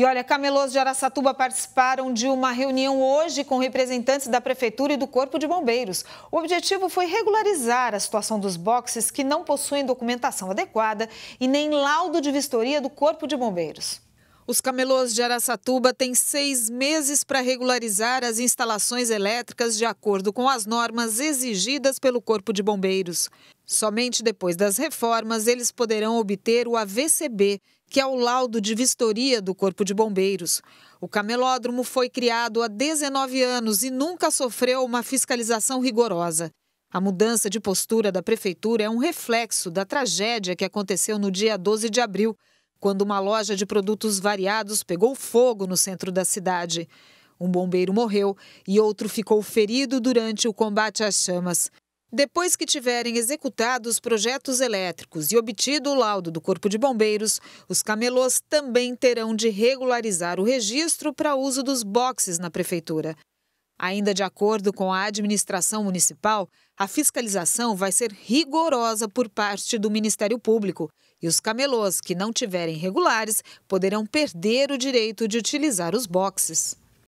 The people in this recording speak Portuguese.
E olha, camelôs de Araçatuba participaram de uma reunião hoje com representantes da Prefeitura e do Corpo de Bombeiros. O objetivo foi regularizar a situação dos boxes que não possuem documentação adequada e nem laudo de vistoria do Corpo de Bombeiros. Os camelôs de Araçatuba têm seis meses para regularizar as instalações elétricas de acordo com as normas exigidas pelo Corpo de Bombeiros. Somente depois das reformas eles poderão obter o AVCB, que é o laudo de vistoria do Corpo de Bombeiros. O camelódromo foi criado há 19 anos e nunca sofreu uma fiscalização rigorosa. A mudança de postura da prefeitura é um reflexo da tragédia que aconteceu no dia 12 de abril, quando uma loja de produtos variados pegou fogo no centro da cidade. Um bombeiro morreu e outro ficou ferido durante o combate às chamas. Depois que tiverem executado os projetos elétricos e obtido o laudo do Corpo de Bombeiros, os camelôs também terão de regularizar o registro para uso dos boxes na prefeitura. Ainda de acordo com a administração municipal, a fiscalização vai ser rigorosa por parte do Ministério Público e os camelôs que não tiverem regulares poderão perder o direito de utilizar os boxes.